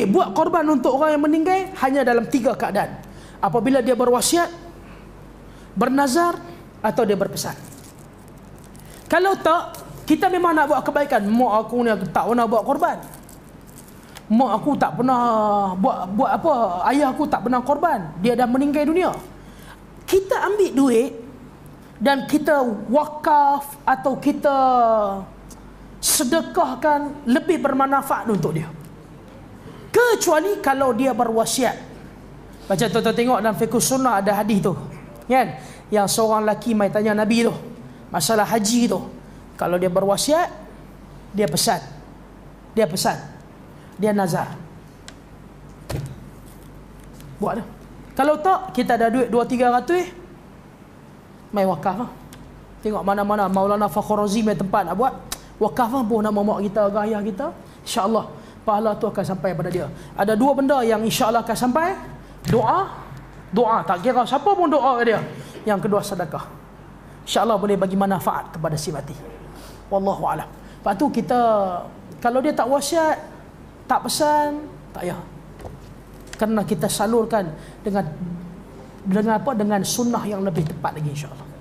Okey, buat korban untuk orang yang meninggal hanya dalam tiga keadaan. Apabila dia berwasiat, bernazar atau dia berpesan. Kalau tak, kita memang nak buat kebaikan. Mak aku ni aku tak pernah buat korban. Mak aku tak pernah buat buat apa? Ayah aku tak pernah korban. Dia dah meninggal dunia. Kita ambil duit dan kita wakaf atau kita sedekahkan lebih bermanfaat untuk dia kecuali kalau dia berwasiat macam tuan-tuan tengok dalam fiqh sunnah ada hadis tu kan yang seorang lelaki mai tanya nabi tu masalah haji tu kalau dia berwasiat dia pesan dia pesan dia nazar buat tu kalau tak kita ada duit 2 300 ratus eh? mai wakaf lah. tengok mana-mana Maulana Fakhruzzi mai tempat nak buat wakaf lah pun nama mak kita agak ayah kita insyaallah pahala tu akan sampai pada dia. Ada dua benda yang insya-Allah akan sampai. Doa, doa tak kira siapa pun doa dia. Yang kedua sedekah. Insya-Allah boleh bagi manfaat kepada si mati. Wallahu a'lam. Lepas kita kalau dia tak wasiat, tak pesan, tak ya. Kerana kita salurkan dengan dengan apa dengan sunnah yang lebih tepat lagi insya-Allah.